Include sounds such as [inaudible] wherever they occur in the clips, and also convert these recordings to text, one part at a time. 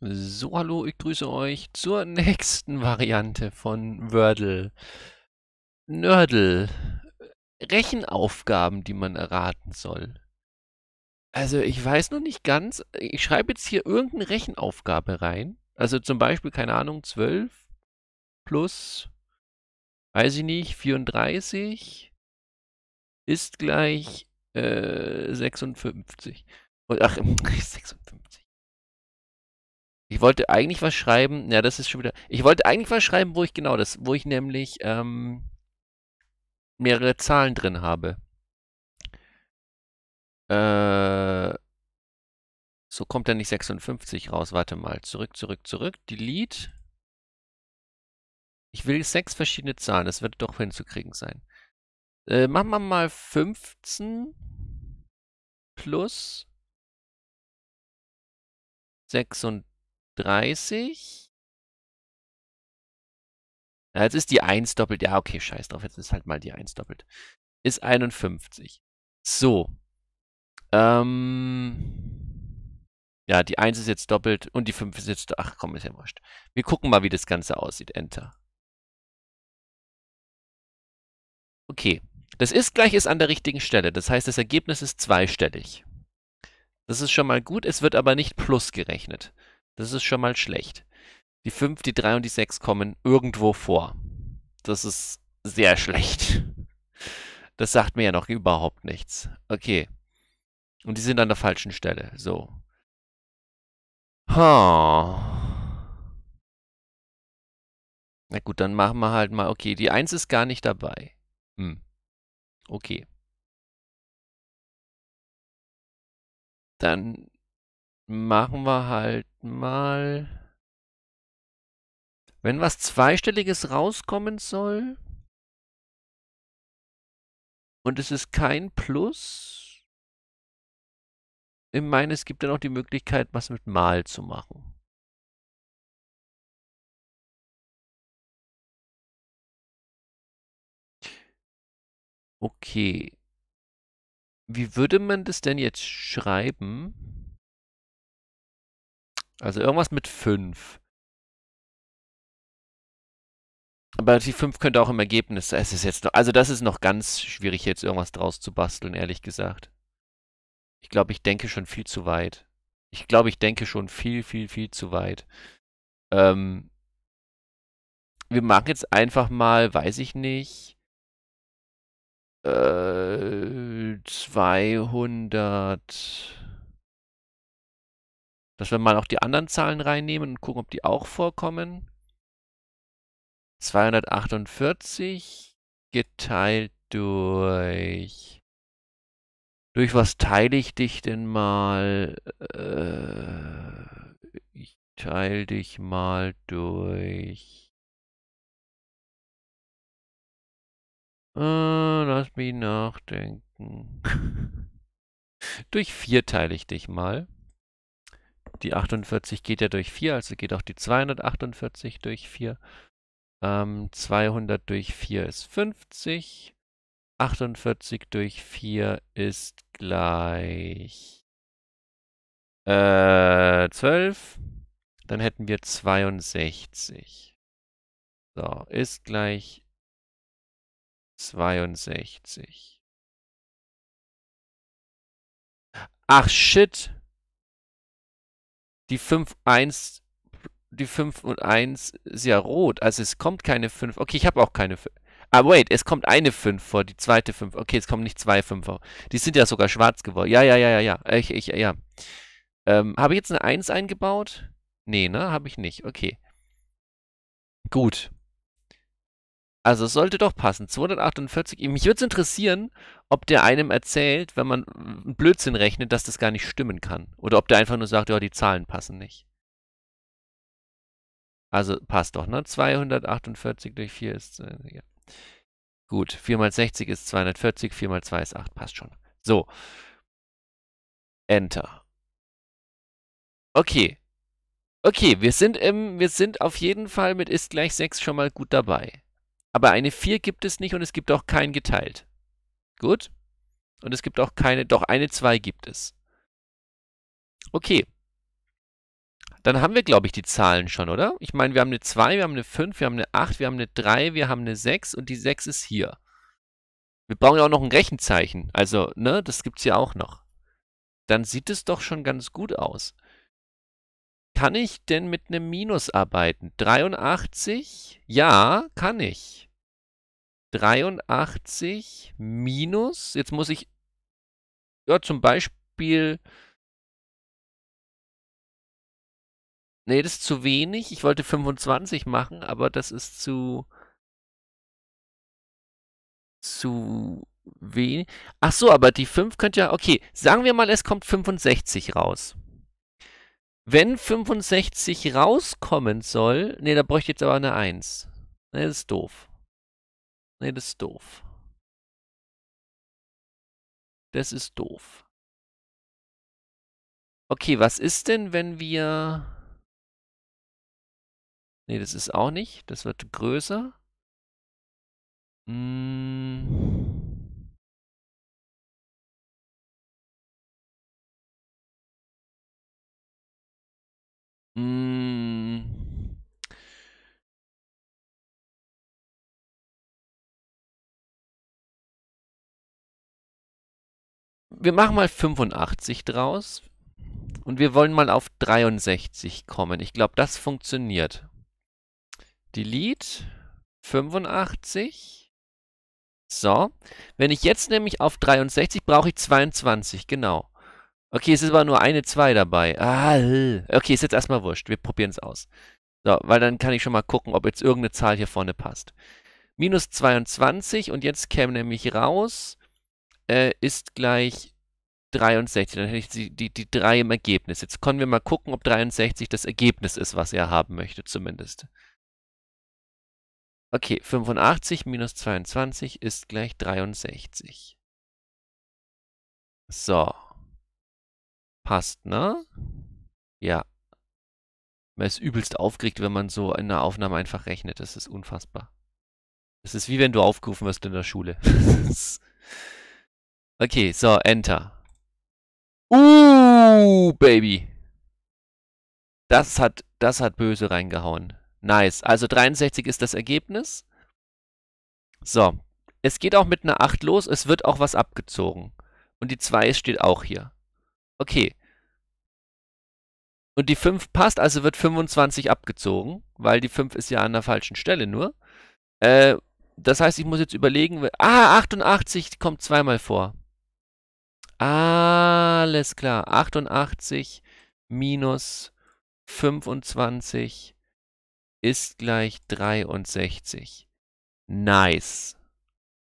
So, hallo, ich grüße euch zur nächsten [laughs] Variante von Wordle. Nördel. Rechenaufgaben, die man erraten soll. Also ich weiß noch nicht ganz, ich schreibe jetzt hier irgendeine Rechenaufgabe rein. Also zum Beispiel, keine Ahnung, 12 plus, weiß ich nicht, 34 ist gleich äh, 56. ach, 56. [laughs] ich wollte eigentlich was schreiben, ja, das ist schon wieder. Ich wollte eigentlich was schreiben, wo ich genau das, wo ich nämlich ähm, mehrere Zahlen drin habe. Äh, so kommt dann nicht 56 raus. Warte mal. Zurück, zurück, zurück. Delete. Ich will sechs verschiedene Zahlen. Das wird doch hinzukriegen sein. Äh, machen wir mal 15 plus 6 und 30. Ja, jetzt ist die 1 doppelt. Ja, okay, scheiß drauf. Jetzt ist halt mal die 1 doppelt. Ist 51. So. Ähm. Ja, die 1 ist jetzt doppelt und die 5 ist jetzt. Ach komm, ist ja wurscht. Wir gucken mal, wie das Ganze aussieht. Enter. Okay. Das ist gleich ist an der richtigen Stelle. Das heißt, das Ergebnis ist zweistellig. Das ist schon mal gut. Es wird aber nicht plus gerechnet. Das ist schon mal schlecht. Die 5, die 3 und die 6 kommen irgendwo vor. Das ist sehr schlecht. Das sagt mir ja noch überhaupt nichts. Okay. Und die sind an der falschen Stelle. So. Ha. Na gut, dann machen wir halt mal. Okay, die 1 ist gar nicht dabei. Hm. Okay. Dann machen wir halt mal. Wenn was Zweistelliges rauskommen soll und es ist kein Plus, ich meine, es gibt dann auch die Möglichkeit, was mit Mal zu machen. Okay. Wie würde man das denn jetzt schreiben? Also irgendwas mit 5. Aber die 5 könnte auch im Ergebnis. Es ist jetzt noch, also das ist noch ganz schwierig, jetzt irgendwas draus zu basteln, ehrlich gesagt. Ich glaube, ich denke schon viel zu weit. Ich glaube, ich denke schon viel, viel, viel zu weit. Ähm, wir machen jetzt einfach mal, weiß ich nicht, äh, 200. Dass wir mal auch die anderen Zahlen reinnehmen und gucken, ob die auch vorkommen. 248 geteilt durch. Durch was teile ich dich denn mal? Äh, ich teile dich mal durch. Äh, lass mich nachdenken. [laughs] durch vier teile ich dich mal. Die 48 geht ja durch 4, also geht auch die 248 durch 4. Ähm, 200 durch 4 ist 50. 48 durch 4 ist gleich äh, 12. Dann hätten wir 62. So, ist gleich 62. Ach, shit die 5, 1, die 5 und 1 ist ja rot. Also es kommt keine 5. Okay, ich habe auch keine 5. Ah, wait, es kommt eine 5 vor, die zweite 5. Okay, es kommen nicht zwei 5 vor. Die sind ja sogar schwarz geworden. Ja, ja, ja, ja, ja. Ich, ich, ja. Ähm, habe ich jetzt eine 1 eingebaut? Nee, ne? Habe ich nicht. Okay. Gut. Also es sollte doch passen. 248. Mich würde es interessieren, ob der einem erzählt, wenn man Blödsinn rechnet, dass das gar nicht stimmen kann. Oder ob der einfach nur sagt, ja, die Zahlen passen nicht. Also passt doch, ne? 248 durch 4 ist... Äh, ja. Gut, 4 mal 60 ist 240, 4 mal 2 ist 8, passt schon. So. Enter. Okay. Okay, wir sind, im, wir sind auf jeden Fall mit ist gleich 6 schon mal gut dabei. Aber eine 4 gibt es nicht und es gibt auch kein geteilt. Gut? Und es gibt auch keine, doch eine 2 gibt es. Okay. Dann haben wir, glaube ich, die Zahlen schon, oder? Ich meine, wir haben eine 2, wir haben eine 5, wir haben eine 8, wir haben eine 3, wir haben eine 6 und die 6 ist hier. Wir brauchen ja auch noch ein Rechenzeichen. Also, ne, das gibt es ja auch noch. Dann sieht es doch schon ganz gut aus. Kann ich denn mit einem Minus arbeiten? 83? Ja, kann ich. 83 minus, jetzt muss ich, ja, zum Beispiel, nee, das ist zu wenig. Ich wollte 25 machen, aber das ist zu, zu wenig. Ach so, aber die 5 könnte ja, okay, sagen wir mal, es kommt 65 raus. Wenn 65 rauskommen soll, ne, da bräuchte ich jetzt aber eine 1. Ne, das ist doof. Ne, das ist doof. Das ist doof. Okay, was ist denn, wenn wir... Ne, das ist auch nicht. Das wird größer. Hm. wir machen mal 85 draus. Und wir wollen mal auf 63 kommen. Ich glaube, das funktioniert. Delete 85. So. Wenn ich jetzt nämlich auf 63 brauche ich 22, genau. Okay, es ist aber nur eine 2 dabei. Ah, äh, okay, ist jetzt erstmal wurscht. Wir probieren es aus. So, weil dann kann ich schon mal gucken, ob jetzt irgendeine Zahl hier vorne passt. Minus 22 und jetzt käme nämlich raus, äh, ist gleich 63. Dann hätte ich die, die, die 3 im Ergebnis. Jetzt können wir mal gucken, ob 63 das Ergebnis ist, was er haben möchte, zumindest. Okay, 85 minus 22 ist gleich 63. So. Passt, ne? Ja. Man ist übelst aufgeregt, wenn man so in der Aufnahme einfach rechnet. Das ist unfassbar. Das ist wie wenn du aufgerufen wirst in der Schule. [laughs] okay, so, Enter. Uh, Baby. Das hat, das hat böse reingehauen. Nice. Also 63 ist das Ergebnis. So. Es geht auch mit einer 8 los. Es wird auch was abgezogen. Und die 2 steht auch hier. Okay. Und die 5 passt, also wird 25 abgezogen, weil die 5 ist ja an der falschen Stelle nur. Äh, das heißt, ich muss jetzt überlegen. Ah, 88 kommt zweimal vor. Alles klar. 88 minus 25 ist gleich 63. Nice.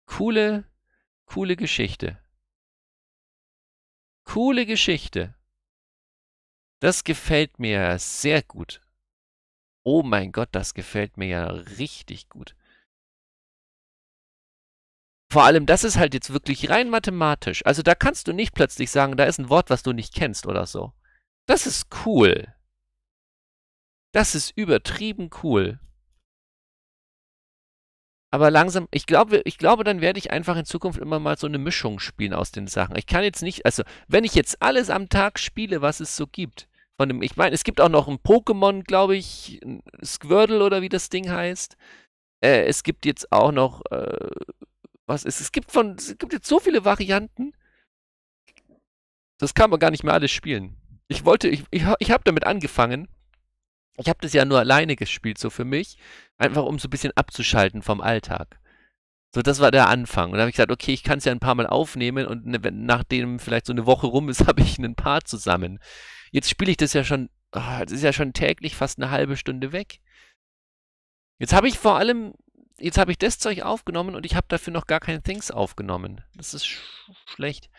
Coole, coole Geschichte. Coole Geschichte. Das gefällt mir sehr gut. Oh mein Gott, das gefällt mir ja richtig gut vor allem, das ist halt jetzt wirklich rein mathematisch. Also da kannst du nicht plötzlich sagen, da ist ein Wort, was du nicht kennst oder so. Das ist cool. Das ist übertrieben cool. Aber langsam, ich glaube, ich glaube, dann werde ich einfach in Zukunft immer mal so eine Mischung spielen aus den Sachen. Ich kann jetzt nicht, also wenn ich jetzt alles am Tag spiele, was es so gibt, von dem, ich meine, es gibt auch noch ein Pokémon, glaube ich, Squirtle oder wie das Ding heißt. Äh, es gibt jetzt auch noch äh, was ist. Es gibt von, es gibt jetzt so viele Varianten. Das kann man gar nicht mehr alles spielen. Ich wollte, ich, ich, ich habe damit angefangen. Ich habe das ja nur alleine gespielt, so für mich. Einfach um so ein bisschen abzuschalten vom Alltag. So, das war der Anfang. Und da habe ich gesagt, okay, ich kann es ja ein paar Mal aufnehmen und ne, wenn, nachdem vielleicht so eine Woche rum ist, [laughs] habe ich ein paar zusammen. Jetzt spiele ich das ja schon, oh, das ist ja schon täglich fast eine halbe Stunde weg. Jetzt habe ich vor allem jetzt habe ich das Zeug aufgenommen und ich habe dafür noch gar keine Things aufgenommen. Das ist sch schlecht.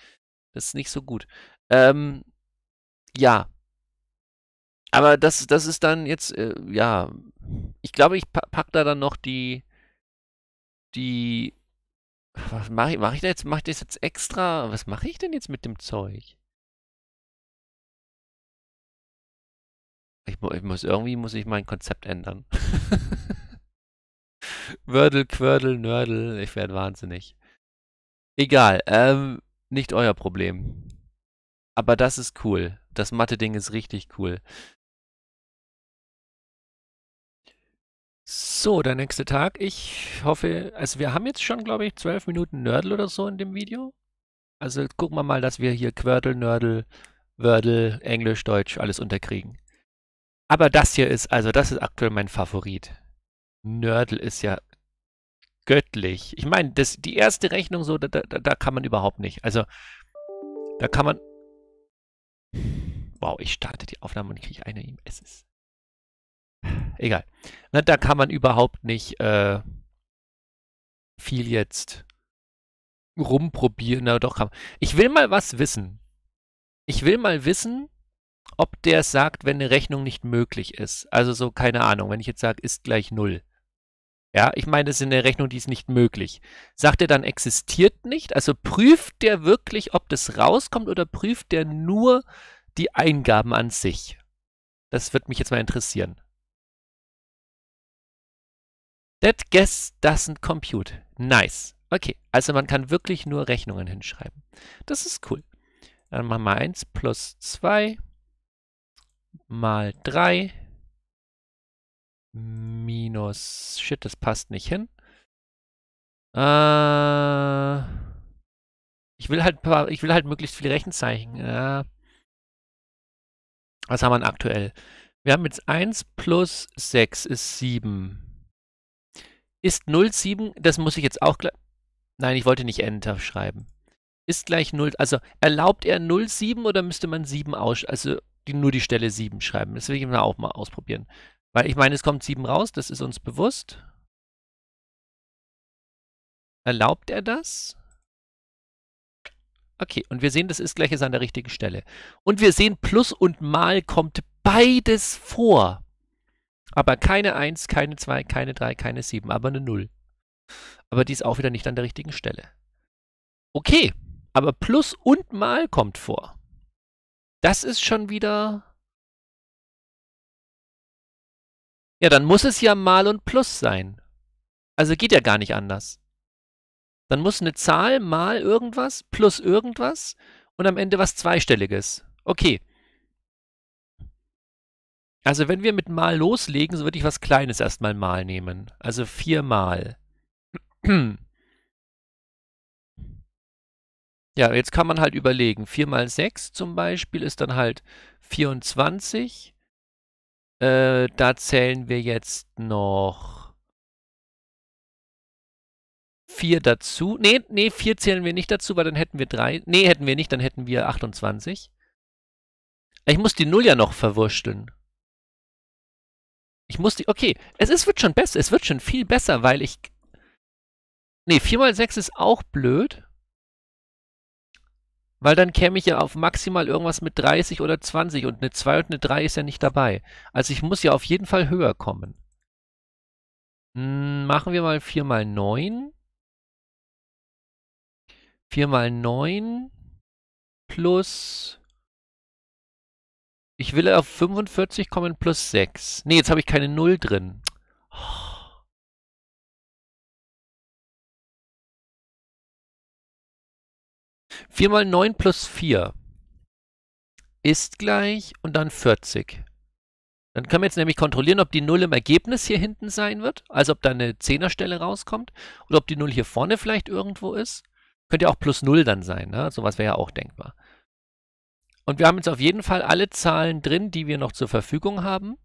Das ist nicht so gut. Ähm, ja. Aber das, das ist dann jetzt, äh, ja. Ich glaube, ich pa pack da dann noch die. Die. Was mache ich, mach ich da jetzt? Mache ich das jetzt extra? Was mache ich denn jetzt mit dem Zeug? Ich, ich muss irgendwie muss ich mein Konzept ändern. [laughs] Wördel, Quördel, Nördel, ich werde wahnsinnig. Egal, ähm, nicht euer Problem. Aber das ist cool. Das Mathe-Ding ist richtig cool. So, der nächste Tag. Ich hoffe, also wir haben jetzt schon, glaube ich, zwölf Minuten Nördel oder so in dem Video. Also gucken wir mal, dass wir hier Quördel, Nördel, Wördel, Englisch, Deutsch, alles unterkriegen. Aber das hier ist, also das ist aktuell mein Favorit. Nördel ist ja göttlich. Ich meine, das, die erste Rechnung so, da, da, da kann man überhaupt nicht. Also, da kann man... Wow, ich starte die Aufnahme und kriege eine e Es ist... Egal. Na, da kann man überhaupt nicht äh, viel jetzt rumprobieren. Na doch, kann man. Ich will mal was wissen. Ich will mal wissen, ob der sagt, wenn eine Rechnung nicht möglich ist. Also so, keine Ahnung, wenn ich jetzt sage, ist gleich null. Ja, ich meine, das ist eine Rechnung, die ist nicht möglich. Sagt er dann existiert nicht? Also prüft der wirklich, ob das rauskommt oder prüft der nur die Eingaben an sich? Das würde mich jetzt mal interessieren. That guess doesn't compute. Nice. Okay, also man kann wirklich nur Rechnungen hinschreiben. Das ist cool. Dann machen wir 1 plus 2 mal 3 minus... Shit, das passt nicht hin. Äh, ich will halt ich will halt möglichst viele Rechenzeichen. Äh, was haben wir denn aktuell? Wir haben jetzt 1 plus 6 ist 7. Ist 0, 7, das muss ich jetzt auch gleich... Nein, ich wollte nicht Enter schreiben. Ist gleich 0, also erlaubt er 0, 7 oder müsste man 7 aus... Also die, nur die Stelle 7 schreiben? Das will ich mal auch mal ausprobieren. Weil ich meine, es kommt 7 raus, das ist uns bewusst. Erlaubt er das? Okay, und wir sehen, das ist gleiches an der richtigen Stelle. Und wir sehen, Plus und Mal kommt beides vor. Aber keine 1, keine 2, keine 3, keine 7, aber eine 0. Aber die ist auch wieder nicht an der richtigen Stelle. Okay, aber Plus und Mal kommt vor. Das ist schon wieder Ja, dann muss es ja mal und plus sein. Also geht ja gar nicht anders. Dann muss eine Zahl mal irgendwas plus irgendwas und am Ende was Zweistelliges. Okay. Also wenn wir mit mal loslegen, so würde ich was Kleines erstmal mal nehmen. Also viermal. [clears throat] Ja, jetzt kann man halt überlegen. 4 mal 6 zum Beispiel ist dann halt 24. Äh, da zählen wir jetzt noch vier dazu. Nee, nee, vier zählen wir nicht dazu, weil dann hätten wir drei. Nee, hätten wir nicht, dann hätten wir 28. Ich muss die Null ja noch verwurschteln. Ich muss die. Okay, es ist, wird schon besser. Es wird schon viel besser, weil ich. Nee, 4 mal 6 ist auch blöd. Weil dann käme ich ja auf maximal irgendwas mit 30 oder 20 und eine 2 und eine 3 ist ja nicht dabei. Also ich muss ja auf jeden Fall höher kommen. Hm, machen wir mal 4 mal 9. 4 mal 9 plus... Ich will auf 45 kommen plus 6. Ne, jetzt habe ich keine 0 drin. Oh. 4 mal 9 plus 4 ist gleich und dann 40. Dann können wir jetzt nämlich kontrollieren, ob die 0 im Ergebnis hier hinten sein wird, also ob da eine Zehnerstelle rauskommt oder ob die 0 hier vorne vielleicht irgendwo ist. Könnte ja auch plus 0 dann sein, ne? sowas wäre ja auch denkbar. Und wir haben jetzt auf jeden Fall alle Zahlen drin, die wir noch zur Verfügung haben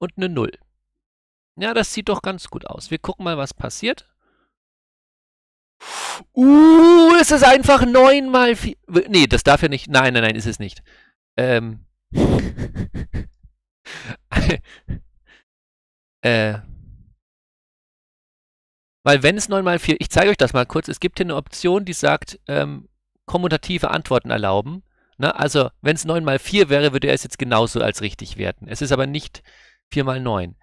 und eine 0. Ja, das sieht doch ganz gut aus. Wir gucken mal, was passiert. Uh, es ist einfach 9 mal 4. Nee, das darf ja nicht. Nein, nein, nein, ist es nicht. Ähm. [laughs] äh. Weil wenn es 9 mal 4, ich zeige euch das mal kurz, es gibt hier eine Option, die sagt, ähm, kommutative Antworten erlauben. Na, ne? also, wenn es 9 mal 4 wäre, würde er es jetzt genauso als richtig werten. Es ist aber nicht 4 mal 9.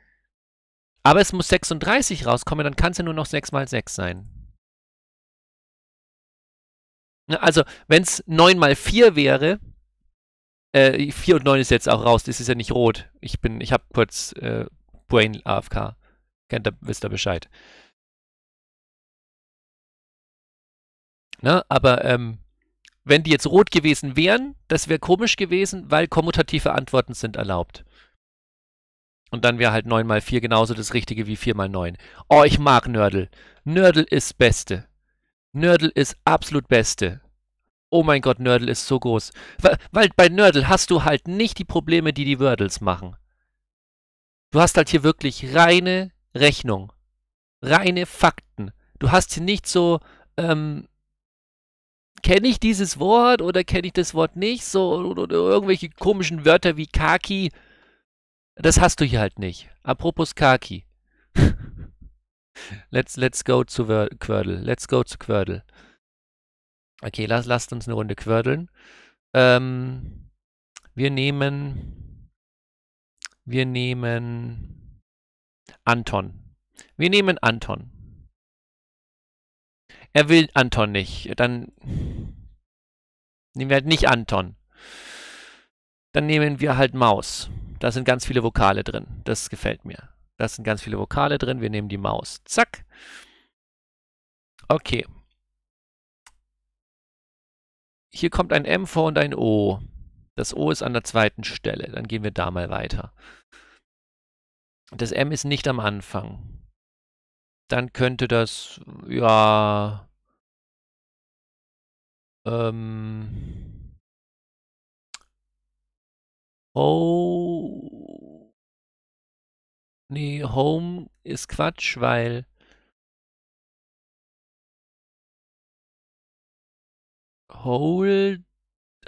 Aber es muss 36 rauskommen, dann kann es ja nur noch 6 mal 6 sein. Ne, also, wenn es 9 mal 4 wäre, äh, 4 und 9 ist jetzt auch raus, das ist ja nicht rot. Ich bin, ich habe kurz äh, Brain AFK. Kennt, wisst ihr Bescheid. Na, ne, aber ähm, wenn die jetzt rot gewesen wären, das wäre komisch gewesen, weil kommutative Antworten sind erlaubt. Und dann wäre halt 9 mal 4 genauso das Richtige wie 4 mal 9. Oh, ich mag Nördel. Nördel ist Beste. Nördel ist absolut Beste. Oh mein Gott, Nördel ist so groß. Weil, weil bei Nördel hast du halt nicht die Probleme, die die Wördels machen. Du hast halt hier wirklich reine Rechnung. Reine Fakten. Du hast hier nicht so, ähm, kenne ich dieses Wort oder kenne ich das Wort nicht? So, oder, oder irgendwelche komischen Wörter wie Kaki. Das hast du hier halt nicht. Apropos Kaki. Let's, let's go zu Quirtle. Let's go zu Quirtle. Okay, las, lasst uns eine Runde quirdeln. Ähm, wir nehmen. Wir nehmen. Anton. Wir nehmen Anton. Er will Anton nicht. Dann nehmen wir halt nicht Anton. Dann nehmen wir halt Maus. Da sind ganz viele Vokale drin. Das gefällt mir. Da sind ganz viele Vokale drin. Wir nehmen die Maus. Zack. Okay. Hier kommt ein M vor und ein O. Das O ist an der zweiten Stelle. Dann gehen wir da mal weiter. Das M ist nicht am Anfang. Dann könnte das, ja, ähm, Oh... Nee, Home ist Quatsch, weil. Hold,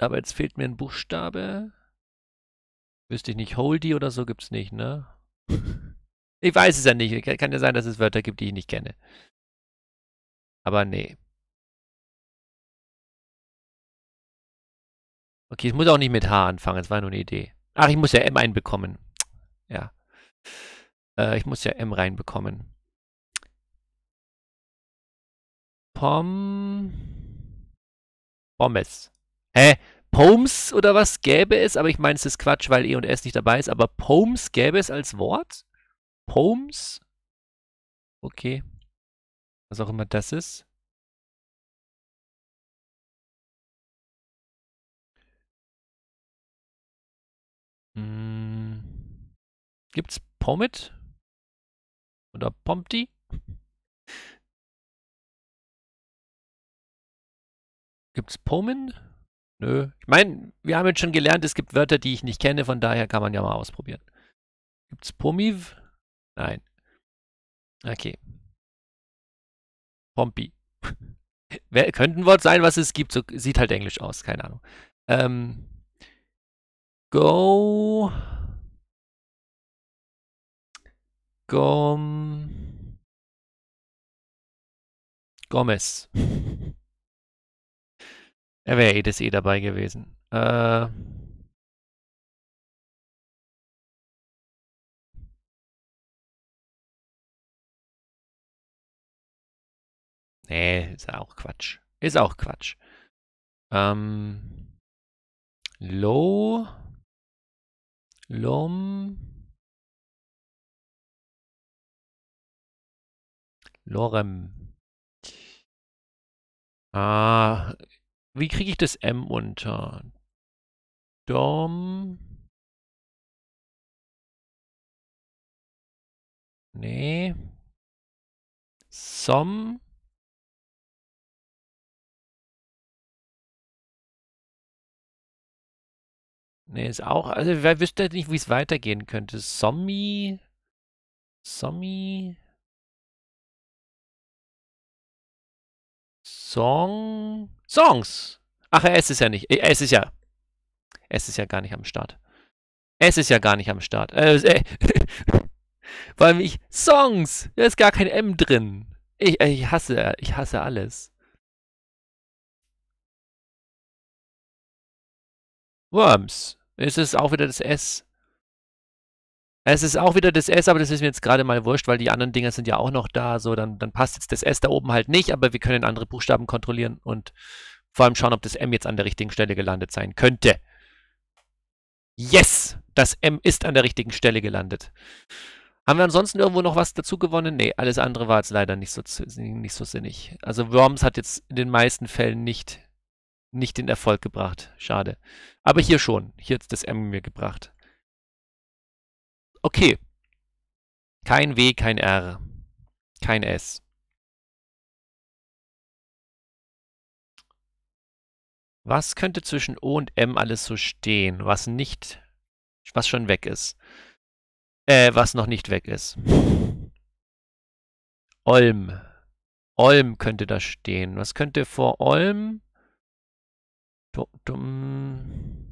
aber jetzt fehlt mir ein Buchstabe. Wüsste ich nicht, Holdy oder so gibt's nicht, ne? [laughs] Ich weiß es ja nicht. Kann ja sein, dass es Wörter gibt, die ich nicht kenne. Aber nee. Okay, ich muss auch nicht mit H anfangen. Das war nur eine Idee. Ach, ich muss ja M einbekommen. Ja. Äh, ich muss ja M reinbekommen. Pom. Pommes. Hä? Poms oder was gäbe es? Aber ich meine, es ist Quatsch, weil E und S nicht dabei ist. Aber Poms gäbe es als Wort? Poms? Okay. Was auch immer das ist. Hm. Gibt's Pomit? Oder Pompti? Gibt's Pomin? Nö. Ich meine, wir haben jetzt schon gelernt, es gibt Wörter, die ich nicht kenne, von daher kann man ja mal ausprobieren. Gibt's Pomiv? Nein. Okay. Pompi. [laughs] Könnte ein Wort sein, was es gibt. So, sieht halt Englisch aus, keine Ahnung. Ähm, go. Gom Gomez. Er wäre eh das eh dabei gewesen. Äh, Nee, ist auch Quatsch. Ist auch Quatsch. Ähm, Low. Lom. Lorem. Ah, wie kriege ich das M unter? Dom. Nee. Som. Nee, ist auch. Also, wer wüsste nicht, wie es weitergehen könnte. Sommi. Sommi. Song. Songs. Ach, es ist ja nicht. Äh, es ist ja. Es ist ja gar nicht am Start. Es ist ja gar nicht am Start. Äh, äh, weil [laughs] ich. Songs! Da ist gar kein M drin. Ich, äh, ich hasse, ich hasse alles. Worms. Es ist auch wieder das S. Es ist auch wieder das S, aber das ist mir jetzt gerade mal wurscht, weil die anderen Dinger sind ja auch noch da. So, dann, dann passt jetzt das S da oben halt nicht, aber wir können andere Buchstaben kontrollieren und vor allem schauen, ob das M jetzt an der richtigen Stelle gelandet sein könnte. Yes! Das M ist an der richtigen Stelle gelandet. Haben wir ansonsten irgendwo noch was dazu gewonnen? Nee, alles andere war jetzt leider nicht so, nicht so sinnig. Also Worms hat jetzt in den meisten Fällen nicht, nicht den Erfolg gebracht. Schade. Aber hier schon. Hier hat das M mir gebracht. Okay. Kein W, kein R. Kein S. Was könnte zwischen O und M alles so stehen, was nicht, was schon weg ist? Äh, was noch nicht weg ist. Olm. Olm könnte da stehen. Was könnte vor Olm? Dumm. dum.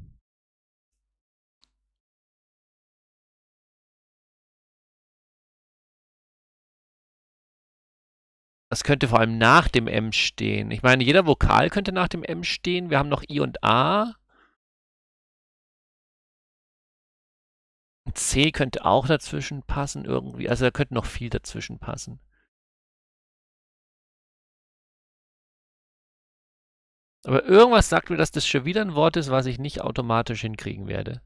Was könnte vor allem nach dem M stehen? Ich meine, jeder Vokal könnte nach dem M stehen. Wir haben noch I und A. C könnte auch dazwischen passen irgendwie. Also da könnte noch viel dazwischen passen. Aber irgendwas sagt mir, dass das schon wieder ein Wort ist, was ich nicht automatisch hinkriegen werde.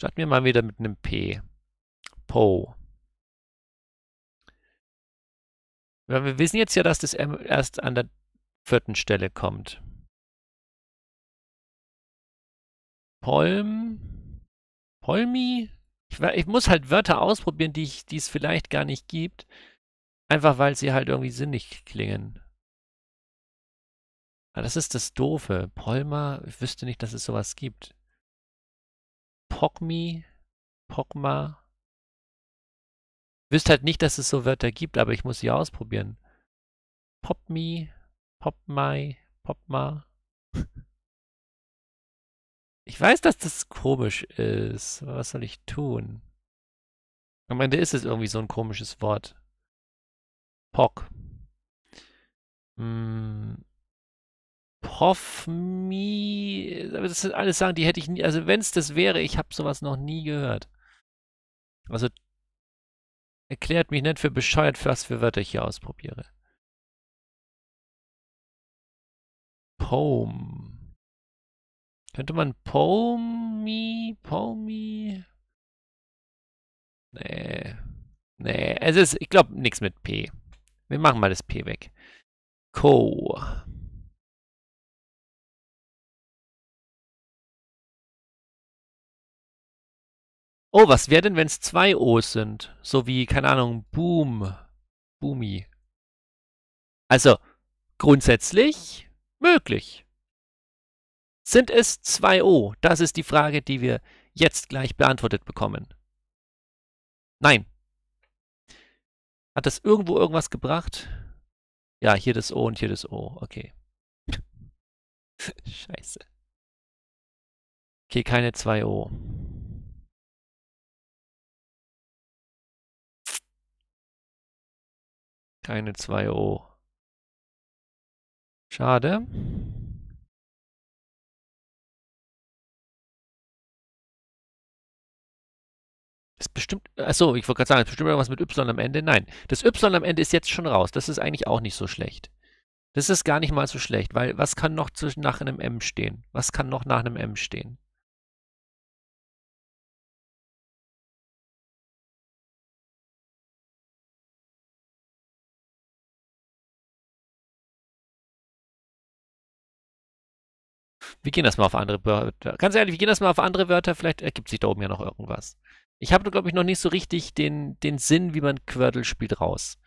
Starten wir mal wieder mit einem P. Po. Wir wissen jetzt ja, dass das M erst an der vierten Stelle kommt. Polm. Polmi? Ich, muss halt Wörter ausprobieren, die, ich, die es vielleicht gar nicht gibt. Einfach weil sie halt irgendwie sinnig klingen. Aber ah, das ist das Doofe. Polmer, ich wüsste nicht, dass es sowas gibt. Pogmi, Pogma. Wüsste halt nicht, dass es so Wörter gibt, aber ich muss sie ausprobieren. Popmi, Popmai, Popma. [laughs] Ich weiß, dass das komisch ist. Was soll ich tun? Am Ende ist es irgendwie so ein komisches Wort. Pock. Hm. Hoffmi, das sind alles Sachen, die hätte ich nie, also wenn es das wäre, ich habe sowas noch nie gehört. Also erklärt mich nicht für bescheuert, was für Wörter ich hier ausprobiere. Poem. Könnte man Pomi, Pomi? Nee. Nee, es ist, ich glaube, nichts mit P. Wir machen mal das P weg. Co. Oh, was wäre denn, wenn es zwei O's sind? So wie, keine Ahnung, Boom. Boomi. Also, grundsätzlich möglich. Sind es zwei O? Das ist die Frage, die wir jetzt gleich beantwortet bekommen. Nein. Hat das irgendwo irgendwas gebracht? Ja, hier das O und hier das O. Okay. [laughs] Scheiße. Okay, keine zwei O. keine 2O. Schade. Ist bestimmt, achso, ich wollte gerade sagen, ist bestimmt irgendwas mit Y am Ende. Nein, das Y am Ende ist jetzt schon raus. Das ist eigentlich auch nicht so schlecht. Das ist gar nicht mal so schlecht, weil was kann noch zwischen nach einem M stehen? Was kann noch nach einem M stehen? Wir gehen das mal auf andere Wörter. Ganz ehrlich, wir gehen das mal auf andere Wörter. Vielleicht ergibt sich da oben ja noch irgendwas. Ich habe, glaube ich, noch nicht so richtig den, den Sinn, wie man Quirtle spielt, raus.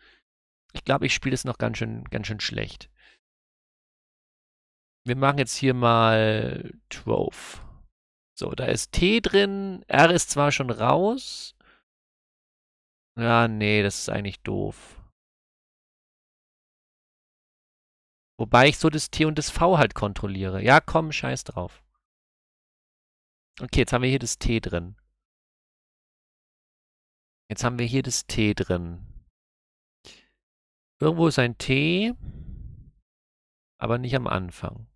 Ich glaube, ich spiele es noch ganz schön, ganz schön schlecht. Wir machen jetzt hier mal 12. So, da ist T drin. R ist zwar schon raus. Ja, nee, das ist eigentlich doof. Wobei ich so das T und das V halt kontrolliere. Ja, komm, scheiß drauf. Okay, jetzt haben wir hier das T drin. Jetzt haben wir hier das T drin. Irgendwo ist ein T, aber nicht am Anfang.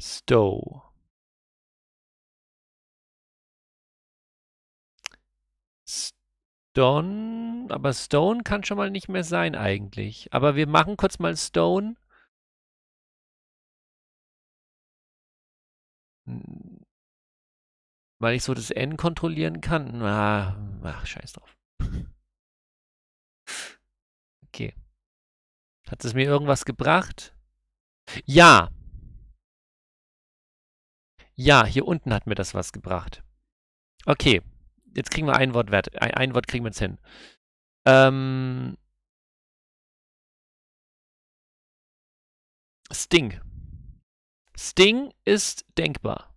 Stow. Don, aber Stone kann schon mal nicht mehr sein eigentlich. Aber wir machen kurz mal Stone. Hm. Weil ich so das N kontrollieren kann. Ah, ach, scheiß drauf. Okay. Hat es mir irgendwas gebracht? Ja. Ja, hier unten hat mir das was gebracht. Okay jetzt kriegen wir ein Wort wert. Ein, ein Wort kriegen wir jetzt hin. Ähm, Sting. Sting ist denkbar.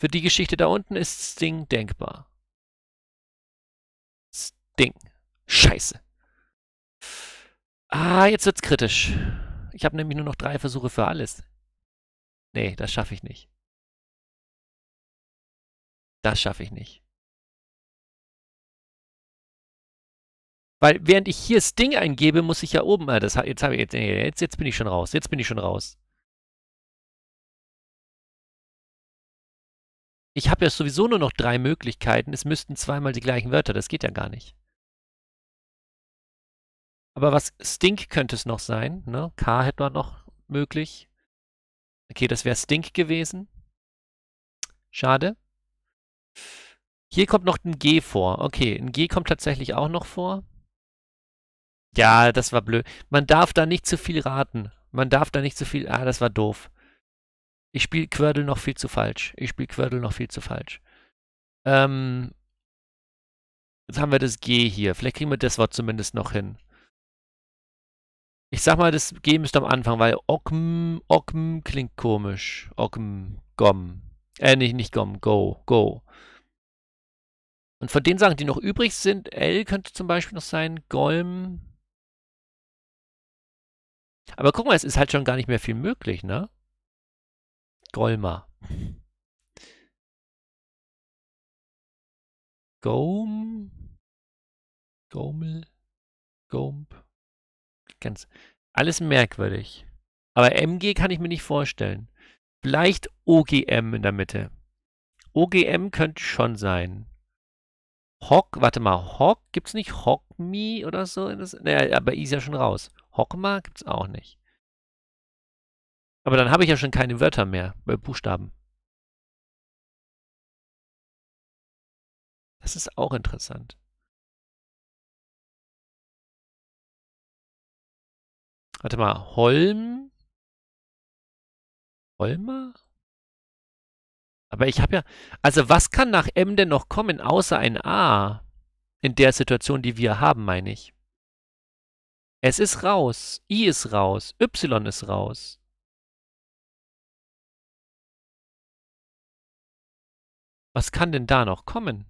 Für die Geschichte da unten ist Sting denkbar. Sting. Scheiße. Ah, jetzt wird's kritisch. Ich habe nämlich nur noch drei Versuche für alles. Nee, das schaffe ich nicht. Das schaffe ich nicht. Weil während ich hier das Ding eingebe, muss ich ja oben. Ah, das, jetzt, ich, jetzt, jetzt, jetzt bin ich schon raus. Jetzt bin ich schon raus. Ich habe ja sowieso nur noch drei Möglichkeiten. Es müssten zweimal die gleichen Wörter. Das geht ja gar nicht. Aber was Stink könnte es noch sein. Ne? K hätte man noch möglich. Okay, das wäre Stink gewesen. Schade. Hier kommt noch ein G vor. Okay, ein G kommt tatsächlich auch noch vor. Ja, das war blöd. Man darf da nicht zu viel raten. Man darf da nicht zu viel. Ah, das war doof. Ich spiele Quördel noch viel zu falsch. Ich spiele Quördel noch viel zu falsch. Ähm, jetzt haben wir das G hier. Vielleicht kriegen wir das Wort zumindest noch hin. Ich sag mal, das G müsste am Anfang, weil Ockm, Okm klingt komisch. Ockm, Gom. Äh, nicht, nicht GOM, Go, Go. Und von den Sachen, die noch übrig sind, L könnte zum Beispiel noch sein, Golm. Aber guck mal, es ist halt schon gar nicht mehr viel möglich, ne? Golma. Gom. Gomel. Gomp. Ganz. Alles merkwürdig. Aber MG kann ich mir nicht vorstellen. Vielleicht OGM in der Mitte. OGM könnte schon sein. Hock, warte mal, Hock, gibt's nicht Hockmi oder so? Naja, aber I ist ja schon raus. Hockma gibt's auch nicht. Aber dann habe ich ja schon keine Wörter mehr, bei Buchstaben. Das ist auch interessant. Warte mal, Holm, Olma? Aber ich habe ja. Also, was kann nach M denn noch kommen, außer ein A? In der Situation, die wir haben, meine ich. S ist raus. I ist raus. Y ist raus. Was kann denn da noch kommen?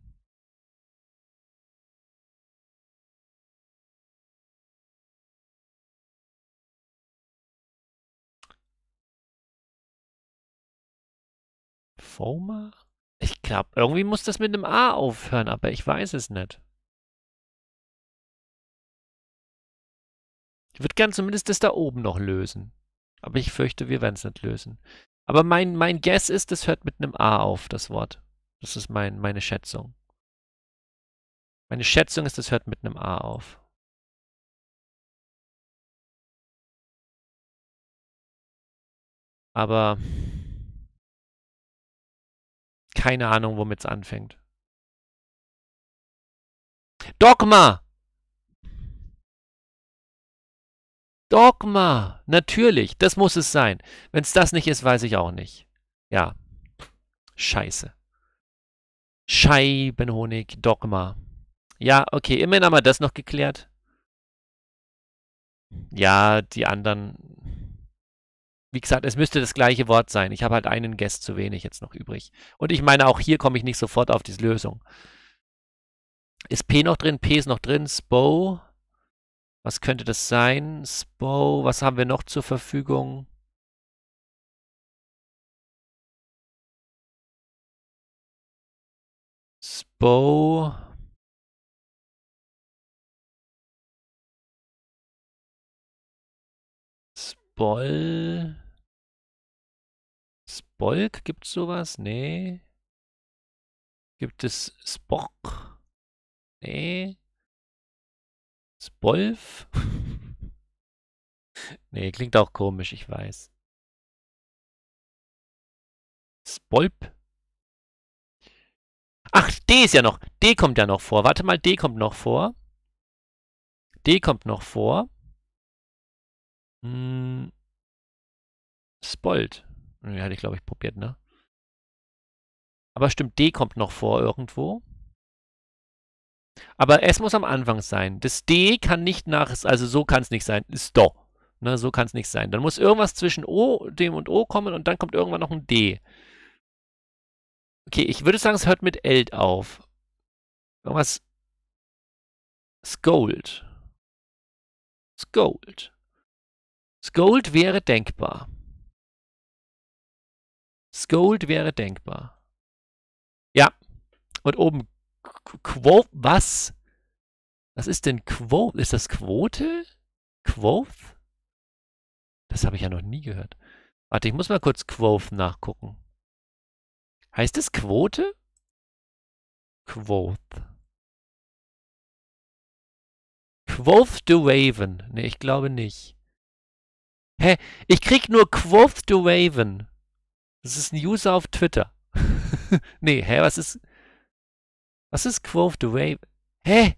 Foma? Ich glaube, irgendwie muss das mit einem A aufhören, aber ich weiß es nicht. Ich würde gern zumindest das da oben noch lösen. Aber ich fürchte, wir werden es nicht lösen. Aber mein, mein Guess ist, es hört mit einem A auf, das Wort. Das ist mein, meine Schätzung. Meine Schätzung ist, es hört mit einem A auf. Aber keine Ahnung, womit es anfängt. Dogma! Dogma! Natürlich, das muss es sein. Wenn es das nicht ist, weiß ich auch nicht. Ja. Scheiße. Scheibenhonig, Dogma. Ja, okay, immerhin haben wir das noch geklärt. Ja, die anderen wie gesagt, es müsste das gleiche Wort sein. Ich habe halt einen Guest zu wenig jetzt noch übrig. Und ich meine, auch hier komme ich nicht sofort auf die Lösung. Ist P noch drin? P ist noch drin. Spo. Was könnte das sein? Spo. Was haben wir noch zur Verfügung? Spo. Boll. Spolk? Gibt es sowas? Nee. Gibt es Spock? Nee. Spolf? [laughs] nee, klingt auch komisch, ich weiß. Spolp? Ach, D ist ja noch. D kommt ja noch vor. Warte mal, D kommt noch vor. D kommt noch vor. Hm. Spolt. Nee, hatte ich, glaube ich, probiert, ne? Aber stimmt, D kommt noch vor irgendwo. Aber S muss am Anfang sein. Das D kann nicht nach, also so kann es nicht sein. Ist doch. Ne, so kann es nicht sein. Dann muss irgendwas zwischen O, dem und O kommen und dann kommt irgendwann noch ein D. Okay, ich würde sagen, es hört mit Eld auf. Irgendwas. Scold. Scold. Scold wäre denkbar. Scold wäre denkbar. Ja. Und oben Quoth, was? Was ist denn Quoth? Ist das Quote? Quoth? Das habe ich ja noch nie gehört. Warte, ich muss mal kurz Quoth nachgucken. Heißt es Quote? Quoth. Quoth the Raven. Ne, ich glaube nicht. Hä? Ich krieg nur Quoth the Raven. Das ist ein User auf Twitter. [laughs] nee, hä, was ist. Was ist Quoth the Wave? Hä?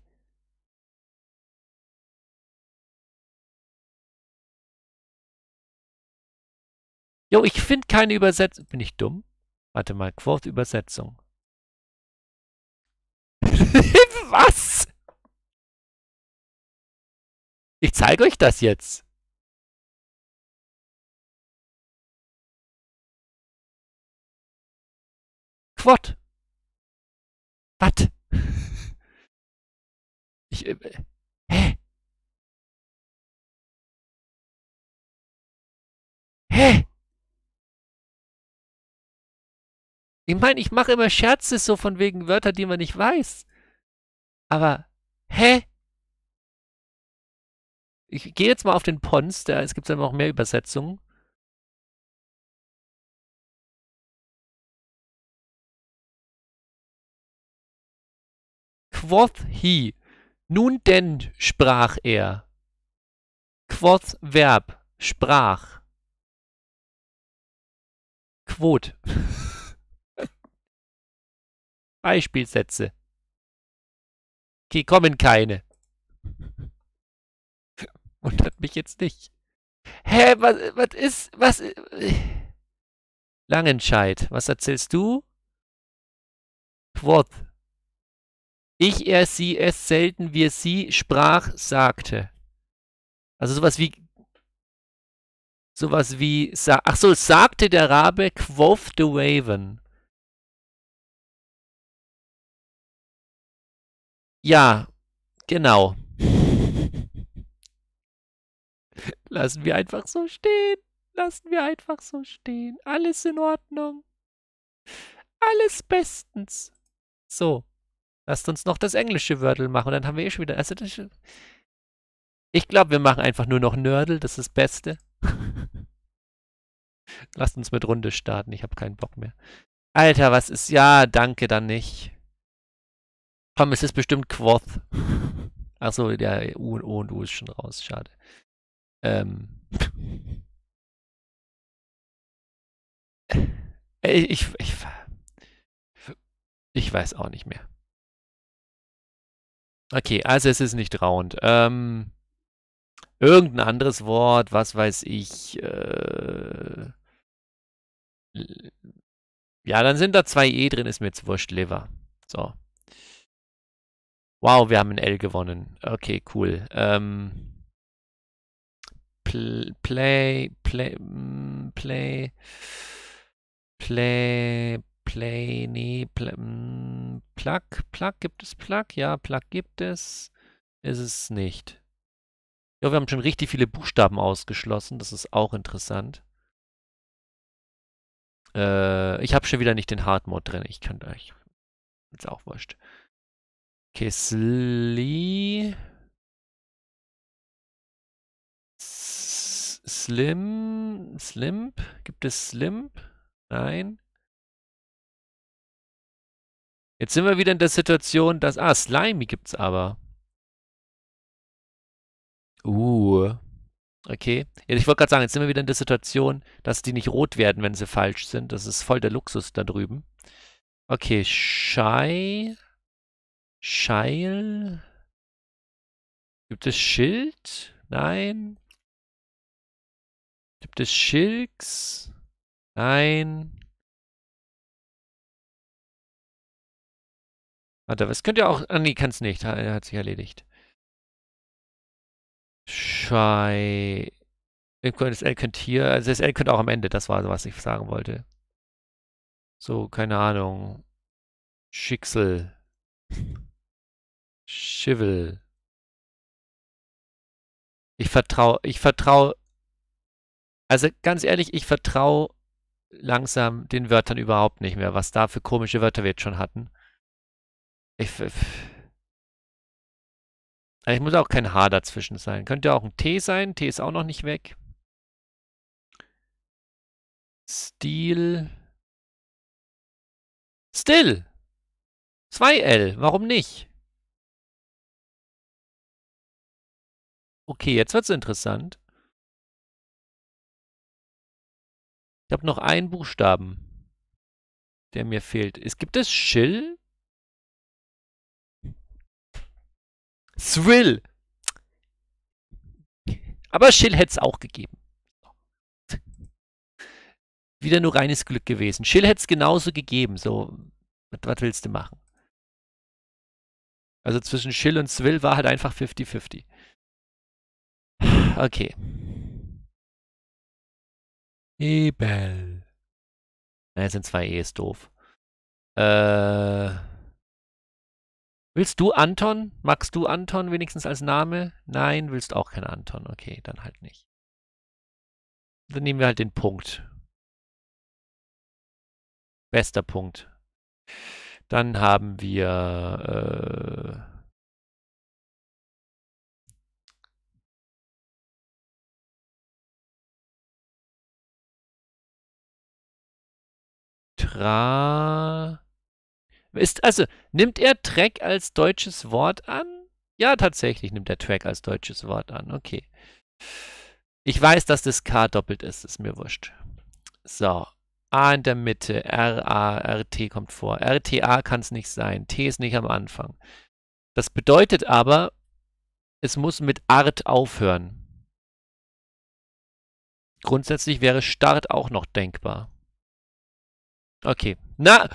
Jo, ich finde keine Übersetzung. Bin ich dumm? Warte mal, Quoth Übersetzung. [laughs] was? Ich zeige euch das jetzt. what? What? [laughs] Ich, äh, hä? Hä? Ich meine, ich mache immer Scherze so von wegen Wörter, die man nicht weiß. Aber, hä? Ich gehe jetzt mal auf den Pons, da es gibt ja noch mehr Übersetzungen. quoth he, nun denn sprach er. Quoth Verb, sprach. Quot. [laughs] Beispielsätze. Die kommen keine. [laughs] Wundert mich jetzt nicht. Hä, was, was ist, was... Äh, Langenscheid, was erzählst du? Quoth. Ich, er, sie, es, selten, wir, sie, sprach, sagte. Also sowas wie. Sowas wie. Ach so, sagte der Rabe, quoth the Raven. Ja, genau. [laughs] Lassen wir einfach so stehen. Lassen wir einfach so stehen. Alles in Ordnung. Alles bestens. So. Lasst uns noch das englische Wordle machen. dann haben wir eh schon wieder. Also das, ich glaube, wir machen einfach nur noch Nördel. Das ist das Beste. [laughs] Lasst uns mit Runde starten. Ich habe keinen Bock mehr. Alter, was ist. Ja, danke, dann nicht. Komm, es ist bestimmt Quoth. [laughs] Achso, ja, U und O und U ist schon raus. Schade. Ähm. Ich, [laughs] äh, ich, ich, ich weiß auch nicht mehr. Okay, also es ist nicht rauend. Ähm, irgendein anderes Wort, was weiß ich. Äh, ja, dann sind da zwei E drin, ist mir jetzt wurscht, Lever. So. Wow, wir haben ein L gewonnen. Okay, cool. Ähm, play, play, mm, play, play, Play, nee, Pl mm, Plug, Plug, gibt es Plug? Ja, Plug gibt es. Ist es nicht. Ja, wir haben schon richtig viele Buchstaben ausgeschlossen. Das ist auch interessant. Äh, ich habe schon wieder nicht den Hard Mode drin. Ich kann euch. Ist auch wurscht. Kisli. Slim. Slimp? Gibt es Slimp? Nein. Jetzt sind wir wieder in der Situation, dass... Ah, Slimy gibt's aber. Uh. Okay. ich wollte gerade sagen, jetzt sind wir wieder in der Situation, dass die nicht rot werden, wenn sie falsch sind. Das ist voll der Luxus da drüben. Okay, Schei... Scheil... Gibt es Schild? Nein. Gibt es Schilks? Nein. Warte, was könnt ihr auch. Ah, nee, kann's nicht. Er hat sich erledigt. Schei. Äh, das L könnte hier. Also das L könnte auch am Ende. Das war, was ich sagen wollte. So, keine Ahnung. Schicksal. Schivel. Ich vertraue, ich vertraue, also ganz ehrlich, ich vertraue langsam den Wörtern überhaupt nicht mehr, was da für komische Wörter wir jetzt schon hatten. Ich, also ich muss auch kein H dazwischen sein. Könnte auch ein T sein. T ist auch noch nicht weg. Stil. Still. 2L. Warum nicht? Okay, jetzt wird's interessant. Ich habe noch einen Buchstaben, der mir fehlt. Es gibt es Schill? Thrill. Aber Schill hätte es auch gegeben. Wieder nur reines Glück gewesen. Schill hätte es genauso gegeben. So, was willst du machen? Also zwischen Schill und Swill war halt einfach 50-50. Okay. Ebel. Nein, sind zwei E, ist doof. Äh. Willst du Anton? Magst du Anton wenigstens als Name? Nein, willst auch keinen Anton. Okay, dann halt nicht. Dann nehmen wir halt den Punkt. Bester Punkt. Dann haben wir... Äh Tra ist, also, nimmt er Track als deutsches Wort an? Ja, tatsächlich nimmt er Track als deutsches Wort an. Okay. Ich weiß, dass das K doppelt ist, ist mir wurscht. So. A in der Mitte, R, A, R, T kommt vor. R, T, A kann es nicht sein. T ist nicht am Anfang. Das bedeutet aber, es muss mit Art aufhören. Grundsätzlich wäre Start auch noch denkbar. Okay. Na!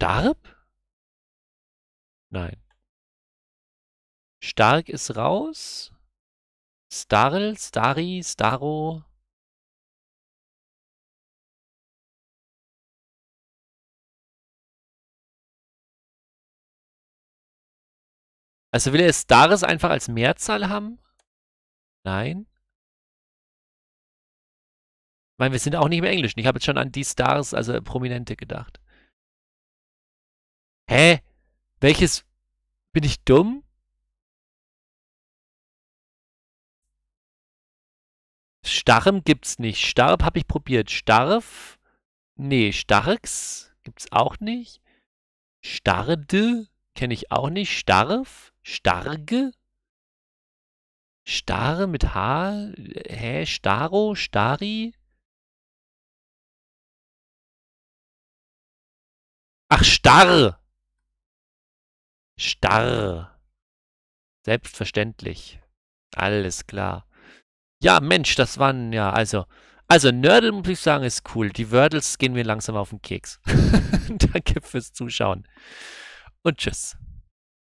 starb? Nein. Stark ist raus. Starl, Stari, Staro. Also will er Stares einfach als Mehrzahl haben? Nein. Ich meine, wir sind auch nicht im Englischen. Ich habe jetzt schon an die Stars, also Prominente, gedacht. Hä? Welches? Bin ich dumm? Starrem gibt's nicht. Starb habe ich probiert. Starf? Nee, Starks gibt's auch nicht. Starde kenne ich auch nicht. Starf? Starge? Starre mit H? Hä? Staro? Stari? Ach, starr. Starr. Selbstverständlich. Alles klar. Ja, Mensch, das waren ja, also, also Nördel muss ich sagen, ist cool. Die Wördels gehen mir langsam auf den Keks. [laughs] Danke fürs Zuschauen. Und tschüss.